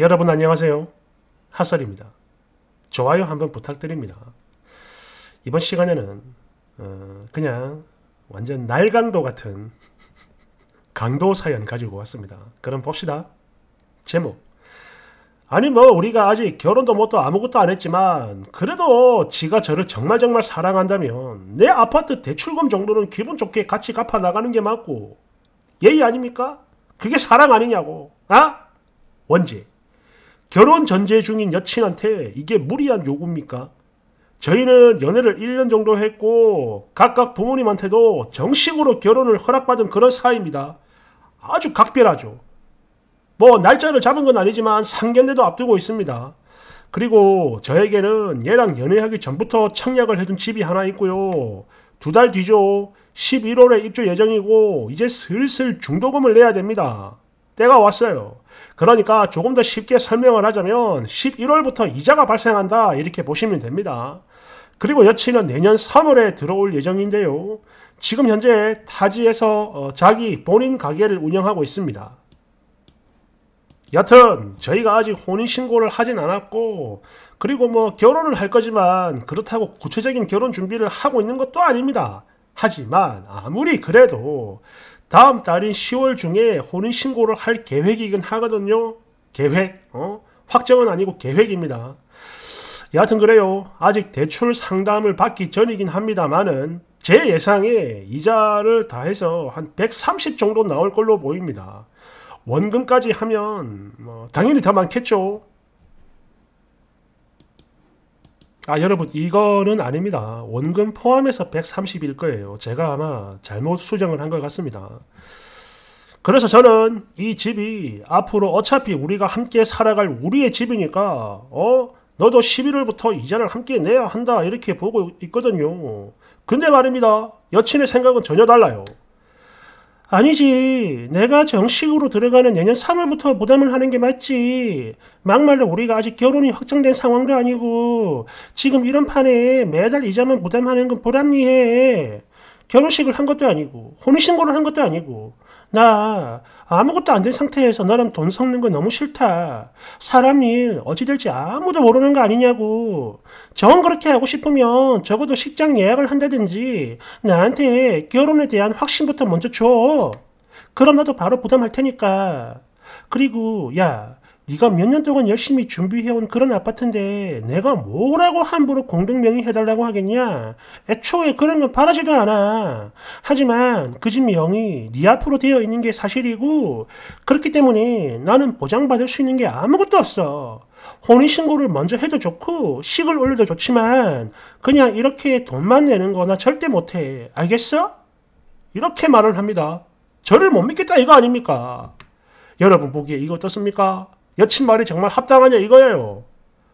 여러분 안녕하세요. 하설입니다. 좋아요 한번 부탁드립니다. 이번 시간에는 어 그냥 완전 날강도 같은 강도 사연 가지고 왔습니다. 그럼 봅시다. 제목 아니 뭐 우리가 아직 결혼도 못도 아무것도 안 했지만 그래도 지가 저를 정말 정말 사랑한다면 내 아파트 대출금 정도는 기분 좋게 같이 갚아 나가는 게 맞고 예의 아닙니까? 그게 사랑 아니냐고 아? 원지 결혼 전제 중인 여친한테 이게 무리한 요구입니까? 저희는 연애를 1년 정도 했고 각각 부모님한테도 정식으로 결혼을 허락받은 그런 사이입니다. 아주 각별하죠. 뭐 날짜를 잡은 건 아니지만 상견례도 앞두고 있습니다. 그리고 저에게는 얘랑 연애하기 전부터 청약을 해둔 집이 하나 있고요. 두 달 뒤죠. 11월에 입주 예정이고 이제 슬슬 중도금을 내야 됩니다. 때가 왔어요. 그러니까 조금 더 쉽게 설명을 하자면 11월부터 이자가 발생한다 이렇게 보시면 됩니다. 그리고 여친은 내년 3월에 들어올 예정인데요. 지금 현재 타지에서 어, 자기 본인 가게를 운영하고 있습니다. 여튼 저희가 아직 혼인신고를 하진 않았고 그리고 뭐 결혼을 할 거지만 그렇다고 구체적인 결혼 준비를 하고 있는 것도 아닙니다. 하지만 아무리 그래도 다음 달인 10월 중에 혼인 신고를 할 계획이긴 하거든요. 계획. 어? 확정은 아니고 계획입니다. 여하튼 그래요. 아직 대출 상담을 받기 전이긴 합니다만은 제 예상에 이자를 다해서 한 130 정도 나올 걸로 보입니다. 원금까지 하면 뭐 당연히 더 많겠죠. 아 여러분 이거는 아닙니다. 원금 포함해서 130일 거예요. 제가 아마 잘못 수정을 한 것 같습니다. 그래서 저는 이 집이 앞으로 어차피 우리가 함께 살아갈 우리의 집이니까 어 너도 11월부터 이자를 함께 내야 한다 이렇게 보고 있거든요. 근데 말입니다. 여친의 생각은 전혀 달라요. 아니지. 내가 정식으로 들어가는 내년 3월부터 부담을 하는 게 맞지. 막말로 우리가 아직 결혼이 확정된 상황도 아니고 지금 이런 판에 매달 이자만 부담하는 건 불합리해. 결혼식을 한 것도 아니고 혼인신고를 한 것도 아니고 나 아무것도 안 된 상태에서 너랑 돈 섞는 거 너무 싫다. 사람 일 어찌 될지 아무도 모르는 거 아니냐고. 정 그렇게 하고 싶으면 적어도 식장 예약을 한다든지 나한테 결혼에 대한 확신부터 먼저 줘. 그럼 나도 바로 부담할 테니까. 그리고 야 네가 몇 년 동안 열심히 준비해온 그런 아파트인데 내가 뭐라고 함부로 공동명의 해달라고 하겠냐? 애초에 그런 건 바라지도 않아. 하지만 그 집명이네 앞으로 되어 있는 게 사실이고 그렇기 때문에 나는 보장받을 수 있는 게 아무것도 없어. 혼인신고를 먼저 해도 좋고 식을 올려도 좋지만 그냥 이렇게 돈만 내는 거나 절대 못해. 알겠어? 이렇게 말을 합니다. 저를 못 믿겠다 이거 아닙니까? 여러분 보기에 이거 어떻습니까? 여친 말이 정말 합당하냐 이거예요.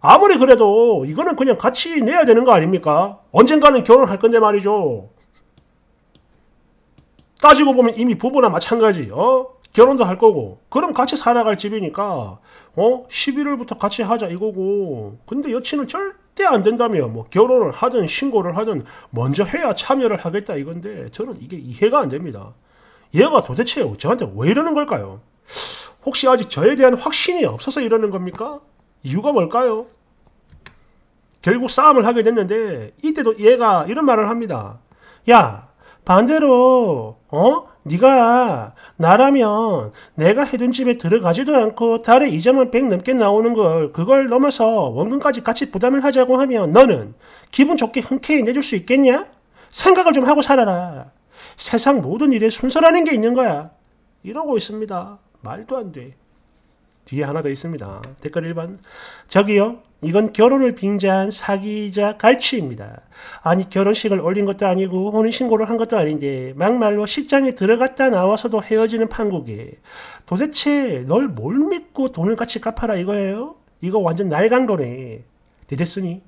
아무리 그래도 이거는 그냥 같이 내야 되는 거 아닙니까? 언젠가는 결혼할 건데 말이죠. 따지고 보면 이미 부부나 마찬가지. 어? 결혼도 할 거고. 그럼 같이 살아갈 집이니까 어? 11월부터 같이 하자 이거고. 근데 여친은 절대 안 된다며. 뭐 결혼을 하든 신고를 하든 먼저 해야 참여를 하겠다 이건데 저는 이게 이해가 안 됩니다. 얘가 도대체 저한테 왜 이러는 걸까요? 혹시 아직 저에 대한 확신이 없어서 이러는 겁니까? 이유가 뭘까요? 결국 싸움을 하게 됐는데 이때도 얘가 이런 말을 합니다. 야 반대로 어 네가 나라면 내가 해둔 집에 들어가지도 않고 달에 이자만 100 넘게 나오는 걸 그걸 넘어서 원금까지 같이 부담을 하자고 하면 너는 기분 좋게 흔쾌히 내줄 수 있겠냐? 생각을 좀 하고 살아라. 세상 모든 일에 순서라는 게 있는 거야. 이러고 있습니다. 말도 안 돼. 뒤에 하나 더 있습니다. 댓글 1번. 저기요. 이건 결혼을 빙자한 사기자 갈취입니다. 아니 결혼식을 올린 것도 아니고 혼인신고를 한 것도 아닌데 막말로 식장에 들어갔다 나와서도 헤어지는 판국에 도대체 널 뭘 믿고 돈을 같이 갚아라 이거예요? 이거 완전 날강도네. 대됐으니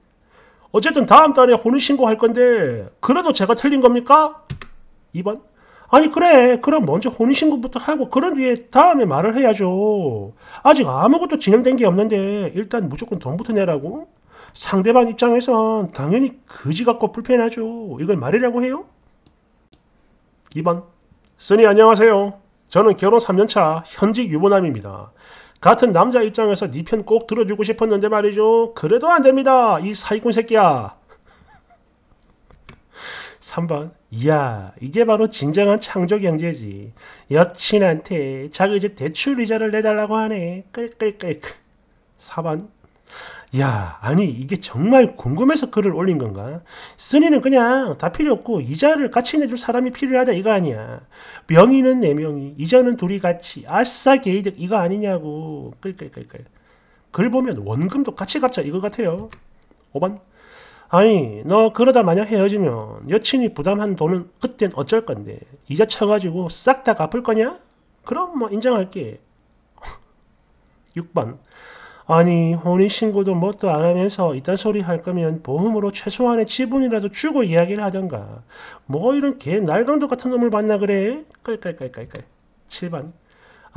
어쨌든 다음 달에 혼인신고 할 건데 그래도 제가 틀린 겁니까? 2번 아니 그래 그럼 먼저 혼인신고부터 하고 그런 뒤에 다음에 말을 해야죠 아직 아무것도 진행된 게 없는데 일단 무조건 돈부터 내라고 상대방 입장에선 당연히 거지 같고 불편하죠 이걸 말이라고 해요 2번 쓰니 안녕하세요 저는 결혼 3년차 현직 유부남입니다 같은 남자 입장에서 네 편 꼭 들어주고 싶었는데 말이죠 그래도 안됩니다 이 사기꾼 새끼야 3번 이야, 이게 바로 진정한 창조 경제지. 여친한테 자그집 대출 이자를 내달라고 하네. 끌끌끌. 4번. 야, 아니 이게 정말 궁금해서 글을 올린 건가? 쓰니는 그냥 다 필요 없고 이자를 같이 내줄 사람이 필요하다 이거 아니야. 명의는 네 명이, 이자는 둘이 같이. 아싸 게이득 이거 아니냐고. 끌끌끌끌. 글 보면 원금도 같이 갚자 이거 같아요. 5번. 아니 너 그러다 만약 헤어지면 여친이 부담한 돈은 그땐 어쩔 건데 이자 쳐가지고 싹 다 갚을 거냐? 그럼 뭐 인정할게 6번 아니 혼인신고도 뭣도 뭐 안 하면서 이딴 소리 할 거면 보험으로 최소한의 지분이라도 주고 이야기를 하던가 뭐 이런 개 날강도 같은 놈을 만나 그래 깔깔깔깔깔 7번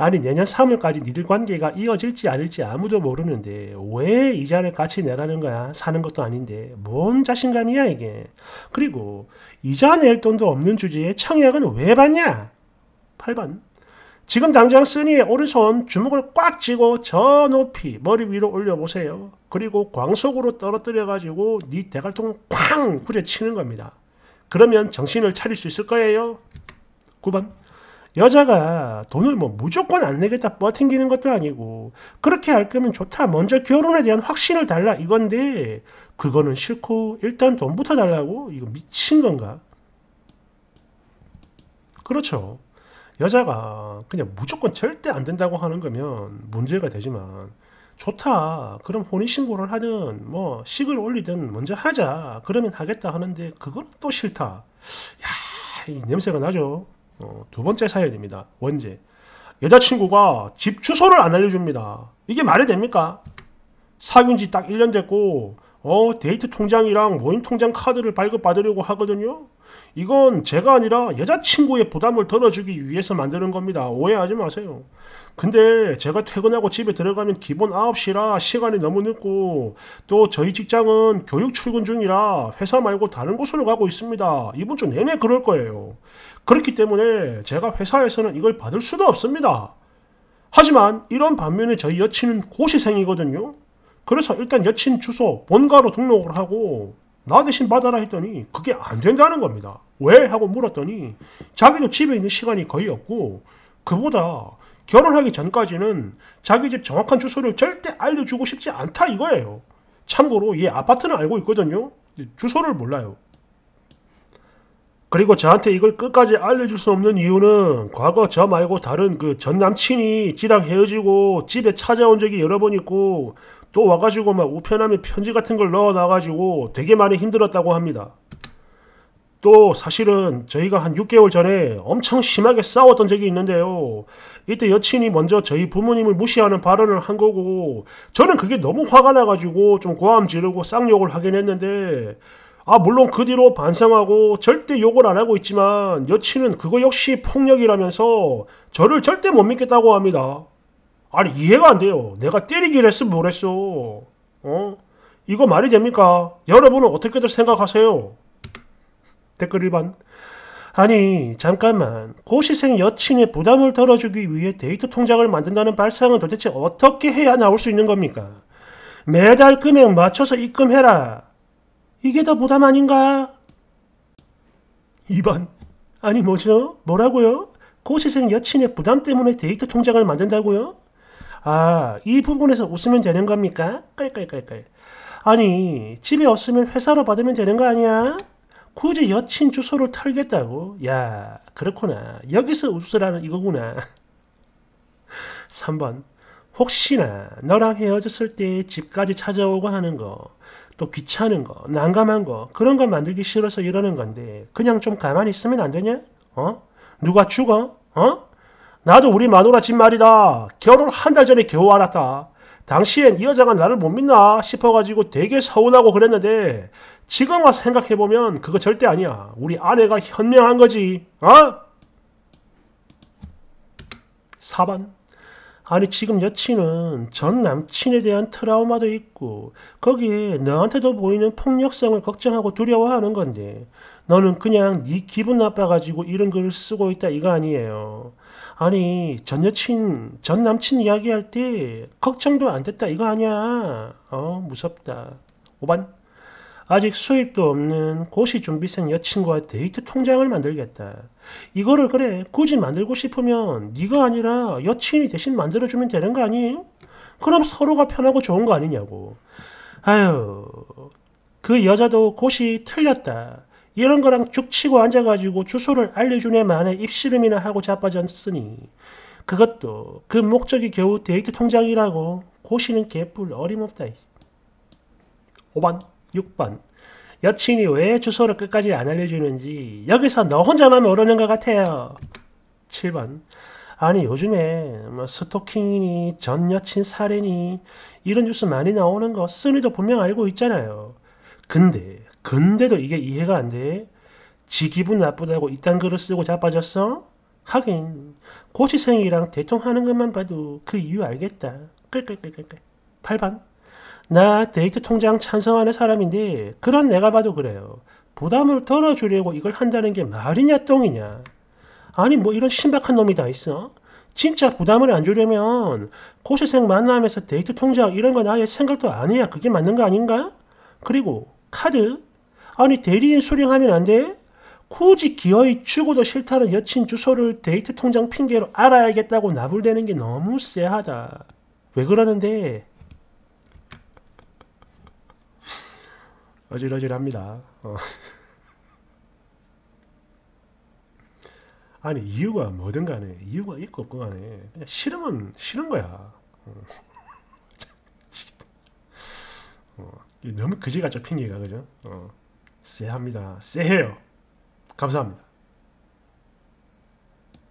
아니 내년 3월까지 니들 관계가 이어질지 아닐지 아무도 모르는데 왜 이자를 같이 내라는 거야? 사는 것도 아닌데 뭔 자신감이야 이게. 그리고 이자 낼 돈도 없는 주제에 청약은 왜 받냐? 8번. 지금 당장 쓰니 오른손 주먹을 꽉 쥐고 저 높이 머리 위로 올려보세요. 그리고 광속으로 떨어뜨려가지고 네 대갈통 을쾅 후려치는 겁니다. 그러면 정신을 차릴 수 있을 거예요. 9번 여자가 돈을 뭐 무조건 안 내겠다 뻗팅기는 것도 아니고 그렇게 할 거면 좋다 먼저 결혼에 대한 확신을 달라 이건데 그거는 싫고 일단 돈부터 달라고 이거 미친 건가? 그렇죠. 여자가 그냥 무조건 절대 안 된다고 하는 거면 문제가 되지만 좋다. 그럼 혼인신고를 하든 뭐 식을 올리든 먼저 하자. 그러면 하겠다 하는데 그건 또 싫다. 야, 이 냄새가 나죠. 어, 두 번째 사연입니다. 원제. 여자친구가 집 주소를 안 알려줍니다. 이게 말이 됩니까? 사귄 지 딱 1년 됐고 어 데이트 통장이랑 모임 통장 카드를 발급받으려고 하거든요 이건 제가 아니라 여자친구의 부담을 덜어주기 위해서 만드는 겁니다 오해하지 마세요 근데 제가 퇴근하고 집에 들어가면 기본 9시라 시간이 너무 늦고 또 저희 직장은 교육 출근 중이라 회사 말고 다른 곳으로 가고 있습니다 이번 주 내내 그럴 거예요 그렇기 때문에 제가 회사에서는 이걸 받을 수도 없습니다 하지만 이런 반면에 저희 여친은 고시생이거든요 그래서 일단 여친 주소 본가로 등록을 하고 나 대신 받아라 했더니 그게 안 된다는 겁니다. 왜? 하고 물었더니 자기도 집에 있는 시간이 거의 없고 그보다 결혼하기 전까지는 자기 집 정확한 주소를 절대 알려주고 싶지 않다 이거예요. 참고로 얘 아파트는 알고 있거든요. 주소를 몰라요. 그리고 저한테 이걸 끝까지 알려줄 수 없는 이유는 과거 저 말고 다른 그 전 남친이 지랑 헤어지고 집에 찾아온 적이 여러 번 있고 또 와가지고 막 우편함에 편지 같은 걸 넣어 놔가지고 되게 많이 힘들었다고 합니다. 또 사실은 저희가 한 6개월 전에 엄청 심하게 싸웠던 적이 있는데요. 이때 여친이 먼저 저희 부모님을 무시하는 발언을 한 거고 저는 그게 너무 화가 나가지고 좀 고함 지르고 쌍욕을 하긴 했는데 아 물론 그 뒤로 반성하고 절대 욕을 안 하고 있지만 여친은 그거 역시 폭력이라면서 저를 절대 못 믿겠다고 합니다. 아니 이해가 안 돼요. 내가 때리기를 했으면뭘 했어. 어? 이거 말이 됩니까? 여러분은 어떻게들 생각하세요? 댓글 1번 아니 잠깐만 고시생 여친의 부담을 덜어주기 위해 데이터 통장을 만든다는 발상은 도대체 어떻게 해야 나올 수 있는 겁니까? 매달 금액 맞춰서 입금해라. 이게 더 부담 아닌가? 2번 아니 뭐죠? 뭐라고요? 고시생 여친의 부담 때문에 데이터 통장을 만든다고요? 아, 이 부분에서 웃으면 되는 겁니까? 깔깔깔깔. 아니, 집에 없으면 회사로 받으면 되는 거 아니야? 굳이 여친 주소를 털겠다고? 야, 그렇구나. 여기서 웃으라는 이거구나. 3번. 혹시나 너랑 헤어졌을 때 집까지 찾아오고 하는 거, 또 귀찮은 거, 난감한 거, 그런 거 만들기 싫어서 이러는 건데, 그냥 좀 가만히 있으면 안 되냐? 어? 누가 죽어? 어? 나도 우리 마누라 집 말이다. 결혼 한 달 전에 겨우 알았다. 당시엔 이 여자가 나를 못 믿나 싶어가지고 되게 서운하고 그랬는데 지금 와서 생각해보면 그거 절대 아니야. 우리 아내가 현명한 거지. 어? 4번 아니 지금 여친은 전 남친에 대한 트라우마도 있고 거기에 너한테도 보이는 폭력성을 걱정하고 두려워하는 건데 너는 그냥 네 기분 나빠가지고 이런 글을 쓰고 있다 이거 아니에요. 아니 전 여친 전 남친 이야기할 때 걱정도 안 됐다 이거 아니야 어 무섭다 5번 아직 수입도 없는 고시준비생 여친과 데이트 통장을 만들겠다 이거를 그래 굳이 만들고 싶으면 네가 아니라 여친이 대신 만들어주면 되는 거 아니에요? 그럼 서로가 편하고 좋은 거 아니냐고 아유 그 여자도 고시 틀렸다 이런 거랑 죽치고 앉아가지고 주소를 알려주네 만에 입씨름이나 하고 자빠졌으니 그것도 그 목적이 겨우 데이트 통장이라고 고시는 개뿔 어림없다. 5번, 6번 여친이 왜 주소를 끝까지 안 알려주는지 여기서 너 혼자만 모르는 것 같아요. 7번 아니 요즘에 뭐 스토킹이니 전 여친 살해니 이런 뉴스 많이 나오는 거쓰이도 분명 알고 있잖아요. 근데 근데도 이게 이해가 안 돼. 지 기분 나쁘다고 이딴 글을 쓰고 자빠졌어? 하긴 고시생이랑 대통하는 것만 봐도 그 이유 알겠다. 끌끌끌끌끌. 8번. 나 데이트 통장 찬성하는 사람인데 그런 내가 봐도 그래요. 부담을 덜어주려고 이걸 한다는 게 말이냐 똥이냐. 아니 뭐 이런 신박한 놈이 다 있어. 진짜 부담을 안 주려면 고시생 만나면서 데이트 통장 이런 건 아예 생각도 안 해야 그게 맞는 거 아닌가? 그리고 카드 아니 대리인 수령하면 안 돼? 굳이 기어이 죽어도 싫다는 여친 주소를 데이트 통장 핑계로 알아야겠다고 나불대는 게 너무 쎄하다. 왜 그러는데? 어질어질합니다. 어. 아니 이유가 뭐든 간에 이유가 있고 없고 간에 그냥 싫으면 싫은 거야. 어. 어. 너무 그지같죠 핑계가 그죠? 어. 쎄합니다. 쎄해요. 감사합니다.